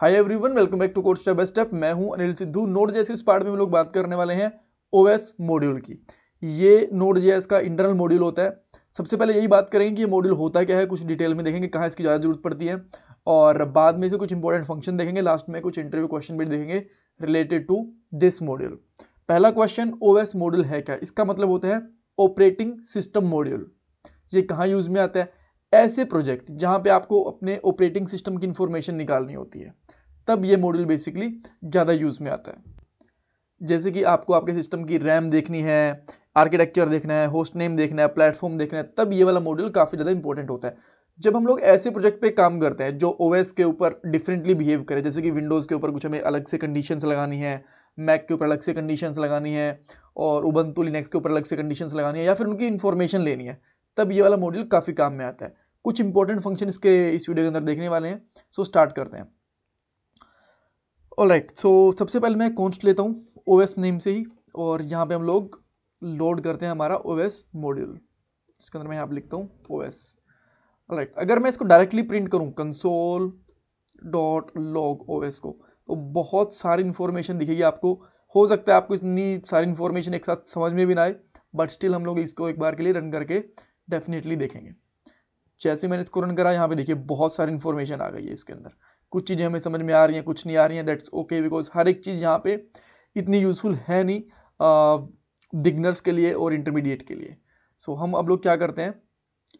hi everyone welcome back to course step by step मैं हूं Anil Sidhu Node JS इस part में हम लोग बात करने वाले हैं ओएस मॉड्यूल की ये नोड जेएस का इंटरनल मॉड्यूल होता है सबसे पहले यही बात करेंगे कि ये मॉड्यूल होता क्या है कुछ डिटेल में देखेंगे कहाँ इसकी ज़्यादा जरूरत पड़ती है और बाद में से कुछ इंपॉर्टेंट फंक्शन देखेंगे लास्ट में कुछ इंटरव्यू क्वेश्चन भी देखेंगे रिलेटेड टू दिस मॉड्यूल पहला क्वेश्चन ओ मॉड्यूल है क्या इसका मतलब होता है ऑपरेटिंग सिस्टम मॉड्यूल ये कहाँ यूज में आता है ऐसे प्रोजेक्ट जहाँ पे आपको अपने ऑपरेटिंग सिस्टम की इंफॉर्मेशन निकालनी होती है तब ये मॉड्यूल बेसिकली ज़्यादा यूज़ में आता है जैसे कि आपको आपके सिस्टम की रैम देखनी है आर्किटेक्चर देखना है होस्ट नेम देखना है प्लेटफॉर्म देखना है तब ये वाला मॉड्यूल काफ़ी ज़्यादा इंपॉर्टेंट होता है जब हम लोग ऐसे प्रोजेक्ट पे काम करते हैं जो ओएस के ऊपर डिफरेंटली बिहेव करे जैसे कि विंडोज़ के ऊपर कुछ हमें अलग से कंडीशंस लगानी है मैक के ऊपर अलग से कंडीशंस लगानी है और उबंतु लिनक्स के ऊपर अलग से कंडीशंस लगानी है या फिर उनकी इन्फॉर्मेशन लेनी है तब ये वाला मॉड्यूल काफ़ी काम में आता है कुछ इंपॉर्टेंट फंक्शन इसके इस वीडियो के अंदर देखने वाले हैं सो स्टार्ट करते हैं ऑल राइट सो सबसे पहले मैं कॉन्स्ट लेता हूँ ओ नेम से ही और यहाँ पे हम लोग लोड करते हैं हमारा ओ मॉड्यूल इसके अंदर मैं यहाँ पर लिखता हूँ ओ राइट अगर मैं इसको डायरेक्टली प्रिंट करूँ कंसोल डॉट लॉग ओ को तो बहुत सारी इन्फॉर्मेशन दिखेगी आपको हो सकता है आपको इतनी सारी इन्फॉर्मेशन एक साथ समझ में भी ना आए बट स्टिल हम लोग इसको एक बार के लिए रन करके डेफिनेटली देखेंगे जैसे मैंने इसको रन करा यहाँ पे देखिए बहुत सारी इन्फॉर्मेशन आ गई है इसके अंदर कुछ चीज़ें हमें समझ में आ रही हैं कुछ नहीं आ रही हैं दैट्स ओके बिकॉज हर एक चीज़ यहाँ पे इतनी यूज़फुल है नहीं बिगनर्स के लिए और इंटरमीडिएट के लिए सो so, हम अब लोग क्या करते हैं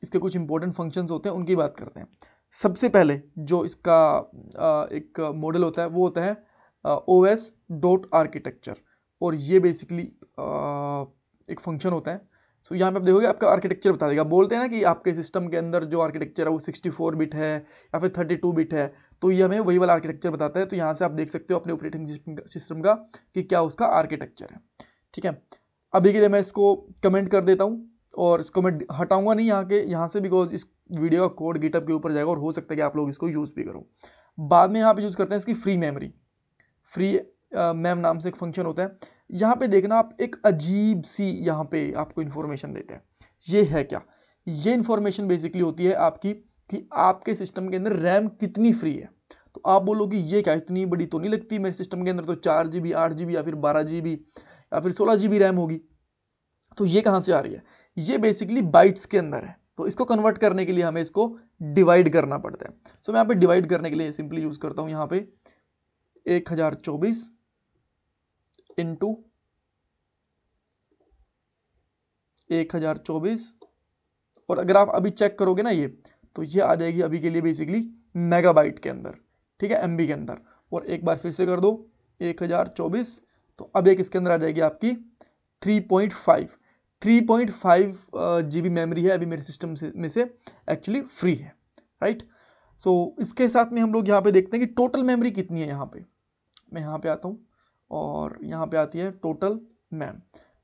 इसके कुछ इंपॉर्टेंट फंक्शंस होते हैं उनकी बात करते हैं सबसे पहले जो इसका एक मॉडल होता है वो होता है ओ एस डॉट आर्किटेक्चर और ये बेसिकली एक फंक्शन होता है सो यहाँ पे आप देखोगे आपका आर्किटेक्चर बता देगा बोलते हैं ना कि आपके सिस्टम के अंदर जो आर्किटेक्चर है वो 64 बिट है या फिर 32 बिट है तो ये हमें वही वाला आर्किटेक्चर बताता है तो यहाँ से आप देख सकते हो अपने ऑपरेटिंग सिस्टम का कि क्या उसका आर्किटेक्चर है ठीक है अभी के लिए मैं इसको कमेंट कर देता हूँ और इसको मैं हटाऊंगा नहीं यहाँ के यहाँ से बिकॉज इस वीडियो का कोड गिटअप के ऊपर जाएगा और हो सकता है कि आप लोग इसको यूज़ भी करो बाद में यहाँ पे यूज़ करते हैं इसकी फ्री मेमरी फ्री मैम नाम से एक फंक्शन होता है यहाँ पे देखना आप एक अजीब सी यहाँ पे आपको इन्फॉर्मेशन देते हैं ये है क्या ये इन्फॉर्मेशन बेसिकली होती है आपकी कि आपके सिस्टम के अंदर रैम कितनी फ्री है तो आप बोलोगे ये क्या इतनी बड़ी तो नहीं लगती मेरे सिस्टम के अंदर तो चार जी बी आठ जी बी या फिर बारह जी बी या फिर सोलह जी बी रैम होगी तो ये कहाँ से आ रही है ये बेसिकली बाइट्स के अंदर है तो इसको कन्वर्ट करने के लिए हमें इसको डिवाइड करना पड़ता है सो so, मैं यहाँ पे डिवाइड करने के लिए सिंपली यूज़ करता हूँ यहाँ पे एक हज़ार चौबीस इंटू एक हजार चौबीस और अगर आप अभी चेक करोगे ना ये तो ये आ जाएगी अभी के लिए बेसिकली मेगाबाइट के अंदर ठीक है एमबी के अंदर और एक बार फिर से कर दो एक हजार चौबीस तो अब एक इसके अंदर आ जाएगी आपकी three point five three point five G B memory है अभी मेरे सिस्टम से में से एक्चुअली फ्री है राइट सो so, इसके साथ में हम लोग यहाँ पे देखते हैं कि टोटल मेमोरी कितनी है यहाँ पे मैं यहाँ पे आता हूँ और यहाँ पे आती है टोटल मैम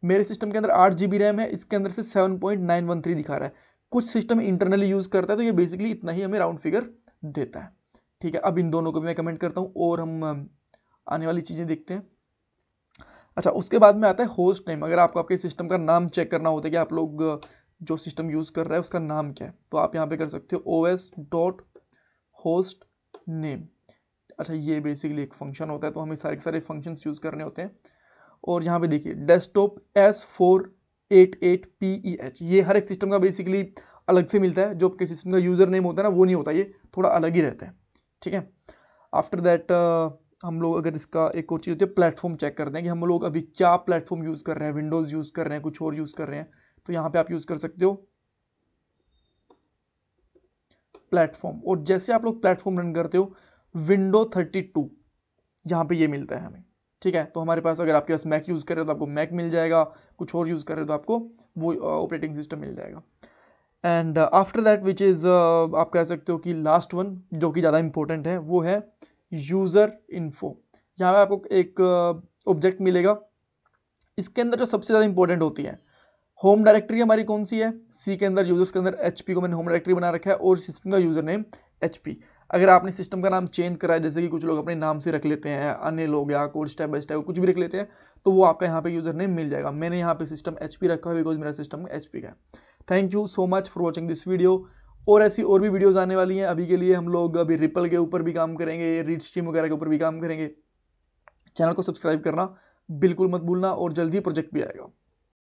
मेरे सिस्टम के अंदर आठ जी रैम है इसके अंदर से seven point nine one three दिखा रहा है कुछ सिस्टम इंटरनली यूज़ करता है तो ये बेसिकली इतना ही हमें राउंड फिगर देता है ठीक है अब इन दोनों को भी मैं कमेंट करता हूँ और हम आने वाली चीज़ें देखते हैं अच्छा उसके बाद में आता है होस्ट नेम अगर आपको आपके सिस्टम का नाम चेक करना होता है कि आप लोग जो सिस्टम यूज़ कर रहा है उसका नाम क्या है तो आप यहाँ पे कर सकते हो O S dot hostname अच्छा ये बेसिकली एक फंक्शन होता है तो हमें सारे सारे फंक्शन यूज़ करने होते हैं और यहाँ पे देखिए desktop S four eight eight P E H ये हर एक सिस्टम का बेसिकली अलग से मिलता है जो आपके सिस्टम का यूज़र नेम होता है ना वो नहीं होता ये थोड़ा अलग ही रहता है ठीक है आफ्टर दैट हम लोग अगर इसका एक और चीज़ होती है प्लेटफॉर्म चेक करते हैं कि हम लोग अभी क्या प्लेटफॉर्म यूज़ कर रहे हैं विंडोज़ यूज़ कर रहे हैं कुछ और यूज़ कर रहे हैं तो यहाँ पे आप यूज़ कर सकते हो प्लेटफॉर्म और जैसे आप लोग प्लेटफॉर्म रन करते हो विंडो 32 यहाँ पे ये मिलता है हमें ठीक है तो हमारे पास अगर आपके पास मैक यूज़ कर रहे हो तो आपको मैक मिल जाएगा कुछ और यूज़ कर रहे हो तो आपको वो ऑपरेटिंग सिस्टम मिल जाएगा and after that which is आप कह सकते हो कि लास्ट वन जो कि ज़्यादा इंपॉर्टेंट है वो है यूज़र इन्फो यहाँ पे आपको एक ऑब्जेक्ट uh, मिलेगा इसके अंदर जो सबसे ज़्यादा इंपॉर्टेंट होती है होम डायरेक्टरी हमारी कौन सी है सी के अंदर यूजर्स के अंदर एच को मैंने होम डायरेक्टरी बना रखा है और सिस्टम का यूज़र नेम एच पी अगर आपने सिस्टम का नाम चेंज करा है जैसे कि कुछ लोग अपने नाम से रख लेते हैं अन्य लोग या कोड स्टेप बाई स्टेप कुछ भी रख लेते हैं तो वो आपका यहाँ पे यूजर नेम मिल जाएगा मैंने यहाँ पे सिस्टम एच रखा है बिकॉज मेरा सिस्टम एच का है thank you so much for watching this video और ऐसी और भी वीडियोज़ आने वाली हैं अभी के लिए हम लोग अभी रिपल के ऊपर भी काम करेंगे रीड स्ट्रीम वगैरह के ऊपर भी काम करेंगे चैनल को सब्सक्राइब करना बिल्कुल मत भूलना और जल्दी प्रोजेक्ट भी आएगा